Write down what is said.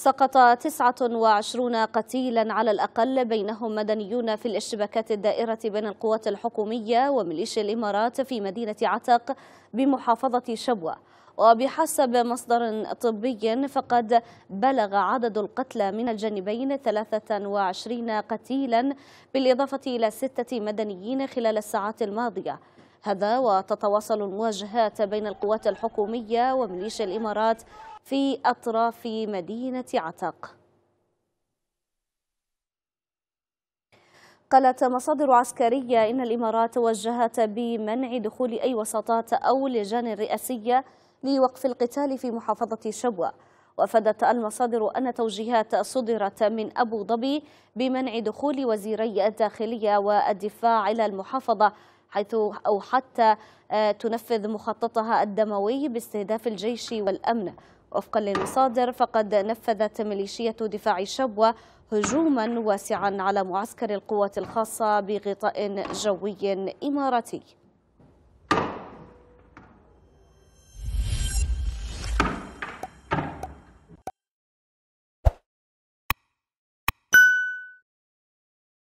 سقط 29 قتيلا على الأقل بينهم مدنيون في الاشتباكات الدائرة بين القوات الحكومية وميليشيا الإمارات في مدينة عتق بمحافظة شبوة وبحسب مصدر طبي فقد بلغ عدد القتلى من الجانبين 23 قتيلا بالإضافة إلى ستة مدنيين خلال الساعات الماضية هذا وتتواصل المواجهات بين القوات الحكومية وميليشيا الإمارات في أطراف مدينة عتق قالت مصادر عسكرية إن الإمارات وجهت بمنع دخول أي وساطات أو لجان رئاسية لوقف القتال في محافظة شبوة وأفادت المصادر أن توجيهات صدرت من أبو ظبي بمنع دخول وزيري الداخلية والدفاع إلى المحافظة حيث أو حتى آه، تنفذ مخططها الدموي باستهداف الجيش والأمن وفقا للمصادر فقد نفذت ميليشية دفاع شبوة هجوما واسعا على معسكر القوات الخاصة بغطاء جوي إماراتي